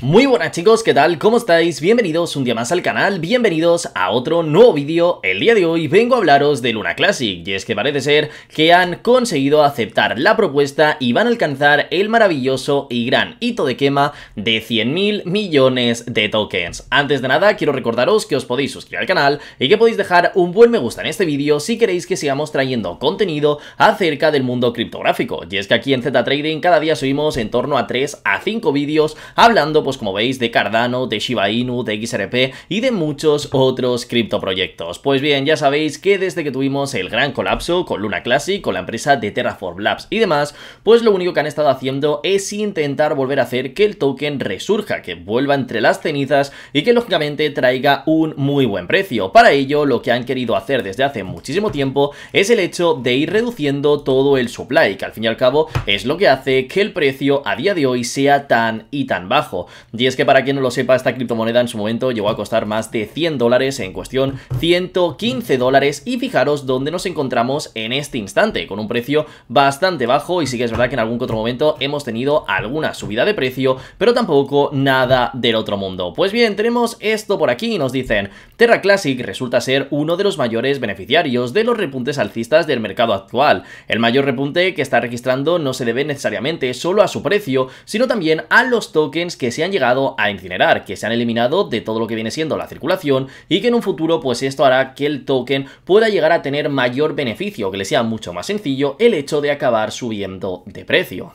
Muy buenas chicos, ¿qué tal? ¿Cómo estáis? Bienvenidos un día más al canal, bienvenidos a otro nuevo vídeo. El día de hoy vengo a hablaros de Luna Classic, y es que parece ser que han conseguido aceptar la propuesta y van a alcanzar el maravilloso y gran hito de quema de 100.000 millones de tokens. Antes de nada, quiero recordaros que os podéis suscribir al canal y que podéis dejar un buen me gusta en este vídeo si queréis que sigamos trayendo contenido acerca del mundo criptográfico. Y es que aquí en Z Trading cada día subimos en torno a 3 a 5 vídeos hablando como veis, de Cardano, de Shiba Inu, de XRP y de muchos otros criptoproyectos. Pues bien, ya sabéis que desde que tuvimos el gran colapso con Luna Classic, con la empresa de Terraform Labs y demás, pues lo único que han estado haciendo es intentar volver a hacer que el token resurja, que vuelva entre las cenizas y que lógicamente traiga un muy buen precio. Para ello, lo que han querido hacer desde hace muchísimo tiempo es el hecho de ir reduciendo todo el supply, que al fin y al cabo es lo que hace que el precio a día de hoy sea tan y tan bajo. Y es que para quien no lo sepa, esta criptomoneda en su momento llegó a costar más de 100 dólares, en cuestión 115 dólares y fijaros dónde nos encontramos en este instante, con un precio bastante bajo y sí que es verdad que en algún otro momento hemos tenido alguna subida de precio, pero tampoco nada del otro mundo. Pues bien, tenemos esto por aquí y nos dicen, Terra Classic resulta ser uno de los mayores beneficiarios de los repuntes alcistas del mercado actual. El mayor repunte que está registrando no se debe necesariamente solo a su precio, sino también a los tokens que se han llegado a incinerar, que se han eliminado de todo lo que viene siendo la circulación y que en un futuro pues esto hará que el token pueda llegar a tener mayor beneficio, que le sea mucho más sencillo el hecho de acabar subiendo de precio.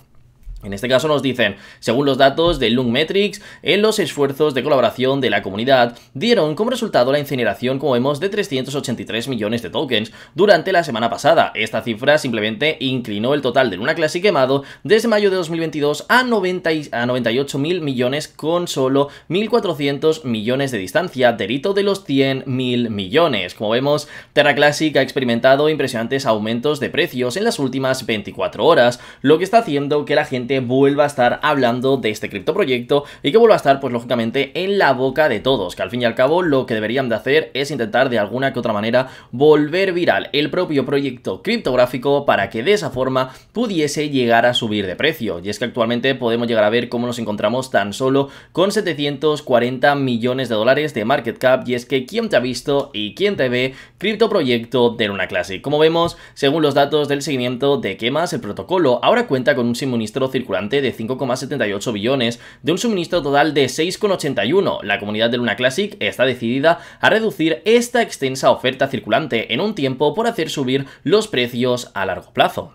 En este caso nos dicen, según los datos de Lungmetrics, en eh, los esfuerzos de colaboración de la comunidad dieron como resultado la incineración, como vemos, de 383 millones de tokens durante la semana pasada. Esta cifra simplemente inclinó el total de Luna Classic quemado desde mayo de 2022 a, 90 a 98 mil millones con solo 1.400 millones de distancia, delito de los 100 mil millones. Como vemos, Terra Classic ha experimentado impresionantes aumentos de precios en las últimas 24 horas, lo que está haciendo que la gente vuelva a estar hablando de este criptoproyecto y que vuelva a estar, pues lógicamente, en la boca de todos, que al fin y al cabo lo que deberían de hacer es intentar de alguna que otra manera volver viral el propio proyecto criptográfico para que de esa forma pudiese llegar a subir de precio. Y es que actualmente podemos llegar a ver cómo nos encontramos tan solo con 740 millones de dólares de market cap y es que quién te ha visto y quién te ve proyecto de Luna Classic. Como vemos, según los datos del seguimiento de quemas, el protocolo ahora cuenta con un suministro circular circulante de 5,78 billones, de un suministro total de 6,81. La comunidad de Luna Classic está decidida a reducir esta extensa oferta circulante en un tiempo por hacer subir los precios a largo plazo.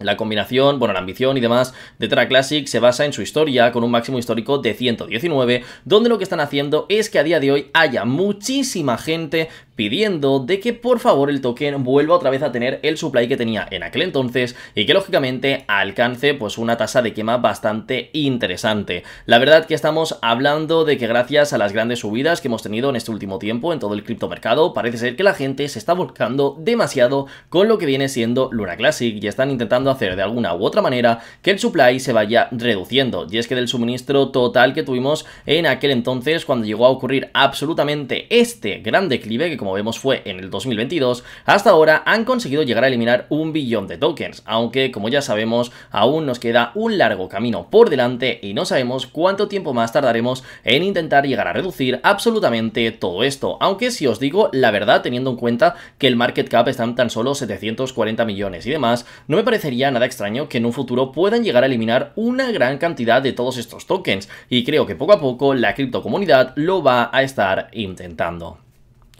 La combinación, bueno, la ambición y demás de Terra Classic se basa en su historia con un máximo histórico de 119, donde lo que están haciendo es que a día de hoy haya muchísima gente pidiendo de que por favor el token vuelva otra vez a tener el supply que tenía en aquel entonces y que lógicamente alcance pues una tasa de quema bastante interesante. La verdad que estamos hablando de que gracias a las grandes subidas que hemos tenido en este último tiempo en todo el criptomercado parece ser que la gente se está volcando demasiado con lo que viene siendo Luna Classic y están intentando hacer de alguna u otra manera que el supply se vaya reduciendo y es que del suministro total que tuvimos en aquel entonces cuando llegó a ocurrir absolutamente este gran declive que como vemos fue en el 2022, hasta ahora han conseguido llegar a eliminar un billón de tokens, aunque como ya sabemos aún nos queda un largo camino por delante y no sabemos cuánto tiempo más tardaremos en intentar llegar a reducir absolutamente todo esto, aunque si os digo la verdad teniendo en cuenta que el market cap está en tan solo 740 millones y demás, no me parecería nada extraño que en un futuro puedan llegar a eliminar una gran cantidad de todos estos tokens y creo que poco a poco la comunidad lo va a estar intentando.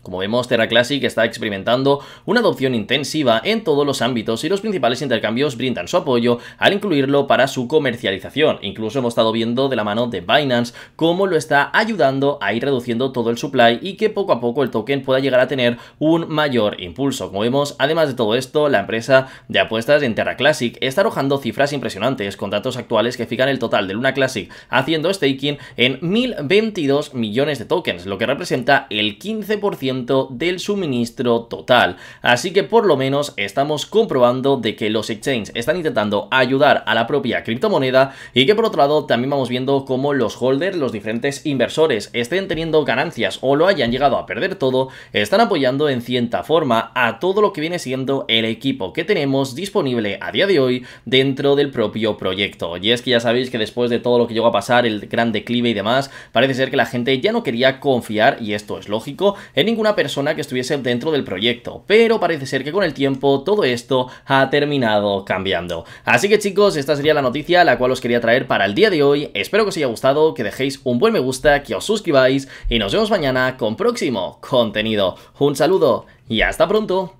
Como vemos, Terra Classic está experimentando una adopción intensiva en todos los ámbitos y los principales intercambios brindan su apoyo al incluirlo para su comercialización. Incluso hemos estado viendo de la mano de Binance cómo lo está ayudando a ir reduciendo todo el supply y que poco a poco el token pueda llegar a tener un mayor impulso. Como vemos, además de todo esto, la empresa de apuestas en Terra Classic está arrojando cifras impresionantes con datos actuales que fijan el total de Luna Classic haciendo staking en 1022 millones de tokens, lo que representa el 15% del suministro total. Así que por lo menos estamos comprobando de que los exchanges están intentando ayudar a la propia criptomoneda y que por otro lado también vamos viendo cómo los holders, los diferentes inversores estén teniendo ganancias o lo hayan llegado a perder todo, están apoyando en cierta forma a todo lo que viene siendo el equipo que tenemos disponible a día de hoy dentro del propio proyecto. Y es que ya sabéis que después de todo lo que llegó a pasar, el gran declive y demás, parece ser que la gente ya no quería confiar, y esto es lógico, en ningún persona que estuviese dentro del proyecto, pero parece ser que con el tiempo todo esto ha terminado cambiando. Así que chicos, esta sería la noticia la cual os quería traer para el día de hoy, espero que os haya gustado, que dejéis un buen me gusta, que os suscribáis y nos vemos mañana con próximo contenido. Un saludo y hasta pronto.